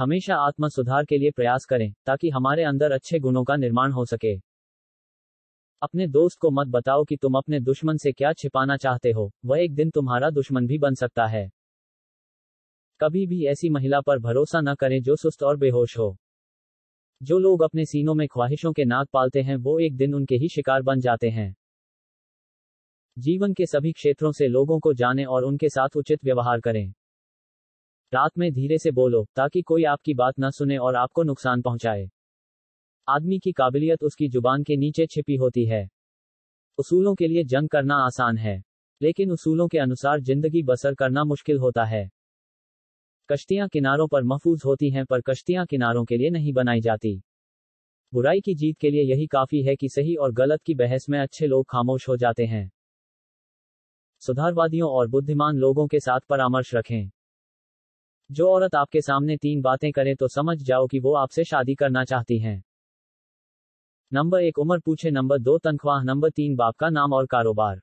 हमेशा आत्म सुधार के लिए प्रयास करें ताकि हमारे अंदर अच्छे गुणों का निर्माण हो सके अपने दोस्त को मत बताओ कि तुम अपने दुश्मन से क्या छिपाना चाहते हो वह एक दिन तुम्हारा दुश्मन भी बन सकता है कभी भी ऐसी महिला पर भरोसा न करें जो सुस्त और बेहोश हो जो लोग अपने सीनों में ख्वाहिशों के नाक पालते हैं वो एक दिन उनके ही शिकार बन जाते हैं जीवन के सभी क्षेत्रों से लोगों को जाने और उनके साथ उचित व्यवहार करें रात में धीरे से बोलो ताकि कोई आपकी बात न सुने और आपको नुकसान पहुंचाए आदमी की काबिलियत उसकी जुबान के नीचे छिपी होती है उसूलों के लिए जंग करना आसान है लेकिन उसूलों के अनुसार जिंदगी बसर करना मुश्किल होता है कश्तियां किनारों पर महफूज होती हैं पर कश्तियां किनारों के लिए नहीं बनाई जाती बुराई की जीत के लिए यही काफी है कि सही और गलत की बहस में अच्छे लोग खामोश हो जाते हैं सुधारवादियों और बुद्धिमान लोगों के साथ परामर्श रखें जो औरत आपके सामने तीन बातें करे तो समझ जाओ कि वो आपसे शादी करना चाहती हैं नंबर एक उम्र पूछे नंबर दो तनख्वाह नंबर तीन बाप का नाम और कारोबार